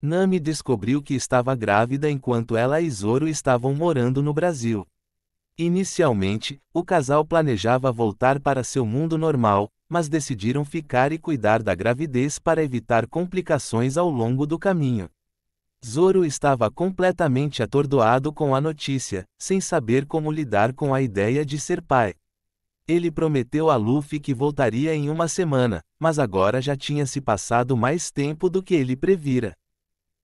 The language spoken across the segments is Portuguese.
Nami descobriu que estava grávida enquanto ela e Zoro estavam morando no Brasil. Inicialmente, o casal planejava voltar para seu mundo normal, mas decidiram ficar e cuidar da gravidez para evitar complicações ao longo do caminho. Zoro estava completamente atordoado com a notícia, sem saber como lidar com a ideia de ser pai. Ele prometeu a Luffy que voltaria em uma semana, mas agora já tinha se passado mais tempo do que ele previra.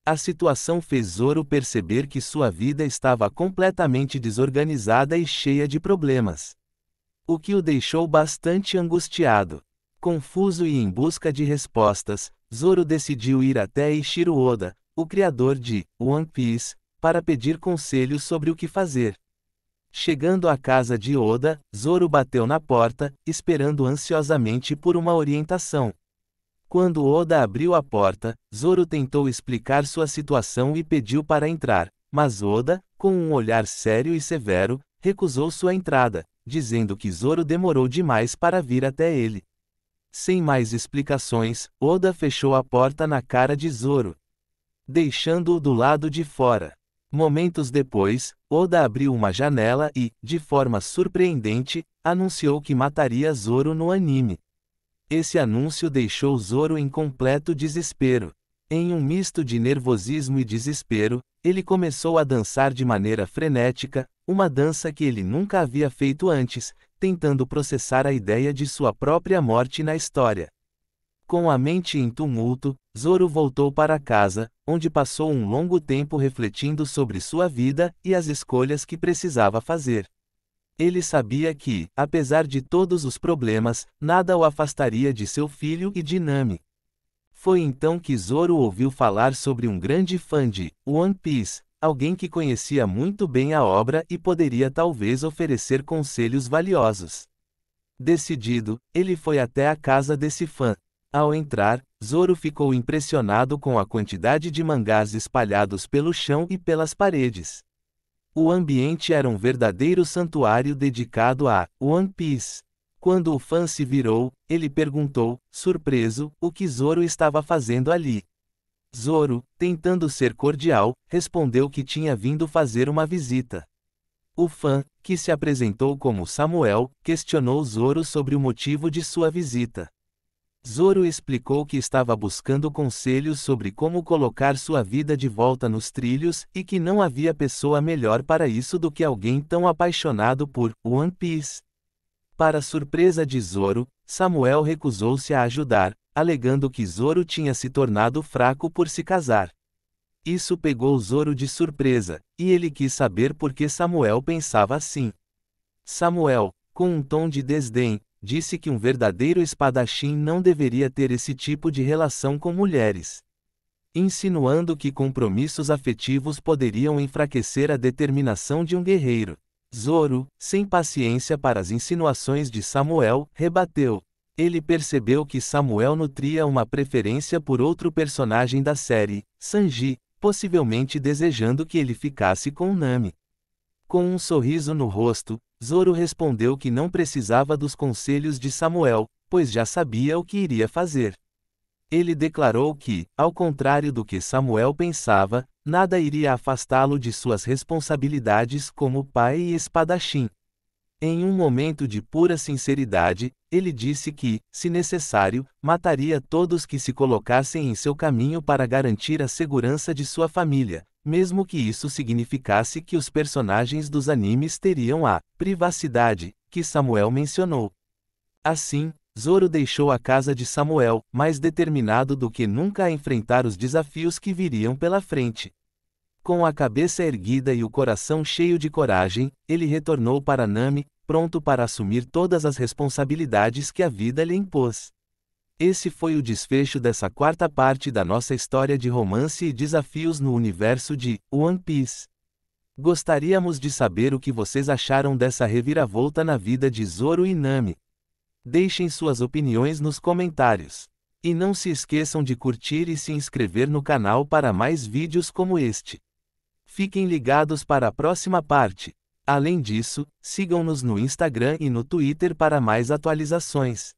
A situação fez Zoro perceber que sua vida estava completamente desorganizada e cheia de problemas. O que o deixou bastante angustiado. Confuso e em busca de respostas, Zoro decidiu ir até Ishiro Oda, o criador de One Piece, para pedir conselhos sobre o que fazer. Chegando à casa de Oda, Zoro bateu na porta, esperando ansiosamente por uma orientação. Quando Oda abriu a porta, Zoro tentou explicar sua situação e pediu para entrar, mas Oda, com um olhar sério e severo, recusou sua entrada, dizendo que Zoro demorou demais para vir até ele. Sem mais explicações, Oda fechou a porta na cara de Zoro, deixando-o do lado de fora. Momentos depois, Oda abriu uma janela e, de forma surpreendente, anunciou que mataria Zoro no anime. Esse anúncio deixou Zoro em completo desespero. Em um misto de nervosismo e desespero, ele começou a dançar de maneira frenética, uma dança que ele nunca havia feito antes, tentando processar a ideia de sua própria morte na história. Com a mente em tumulto, Zoro voltou para casa, onde passou um longo tempo refletindo sobre sua vida e as escolhas que precisava fazer. Ele sabia que, apesar de todos os problemas, nada o afastaria de seu filho e de Nami. Foi então que Zoro ouviu falar sobre um grande fã de One Piece, alguém que conhecia muito bem a obra e poderia talvez oferecer conselhos valiosos. Decidido, ele foi até a casa desse fã. Ao entrar, Zoro ficou impressionado com a quantidade de mangás espalhados pelo chão e pelas paredes. O ambiente era um verdadeiro santuário dedicado a One Piece. Quando o fã se virou, ele perguntou, surpreso, o que Zoro estava fazendo ali. Zoro, tentando ser cordial, respondeu que tinha vindo fazer uma visita. O fã, que se apresentou como Samuel, questionou Zoro sobre o motivo de sua visita. Zoro explicou que estava buscando conselhos sobre como colocar sua vida de volta nos trilhos e que não havia pessoa melhor para isso do que alguém tão apaixonado por One Piece. Para surpresa de Zoro, Samuel recusou-se a ajudar, alegando que Zoro tinha se tornado fraco por se casar. Isso pegou Zoro de surpresa, e ele quis saber por que Samuel pensava assim. Samuel, com um tom de desdém, disse que um verdadeiro espadachim não deveria ter esse tipo de relação com mulheres. Insinuando que compromissos afetivos poderiam enfraquecer a determinação de um guerreiro. Zoro, sem paciência para as insinuações de Samuel, rebateu. Ele percebeu que Samuel nutria uma preferência por outro personagem da série, Sanji, possivelmente desejando que ele ficasse com Nami. Com um sorriso no rosto, Zoro respondeu que não precisava dos conselhos de Samuel, pois já sabia o que iria fazer. Ele declarou que, ao contrário do que Samuel pensava, nada iria afastá-lo de suas responsabilidades como pai e espadachim, em um momento de pura sinceridade, ele disse que, se necessário, mataria todos que se colocassem em seu caminho para garantir a segurança de sua família, mesmo que isso significasse que os personagens dos animes teriam a privacidade que Samuel mencionou. Assim, Zoro deixou a casa de Samuel, mais determinado do que nunca a enfrentar os desafios que viriam pela frente. Com a cabeça erguida e o coração cheio de coragem, ele retornou para Nami, pronto para assumir todas as responsabilidades que a vida lhe impôs. Esse foi o desfecho dessa quarta parte da nossa história de romance e desafios no universo de One Piece. Gostaríamos de saber o que vocês acharam dessa reviravolta na vida de Zoro e Nami. Deixem suas opiniões nos comentários. E não se esqueçam de curtir e se inscrever no canal para mais vídeos como este. Fiquem ligados para a próxima parte. Além disso, sigam-nos no Instagram e no Twitter para mais atualizações.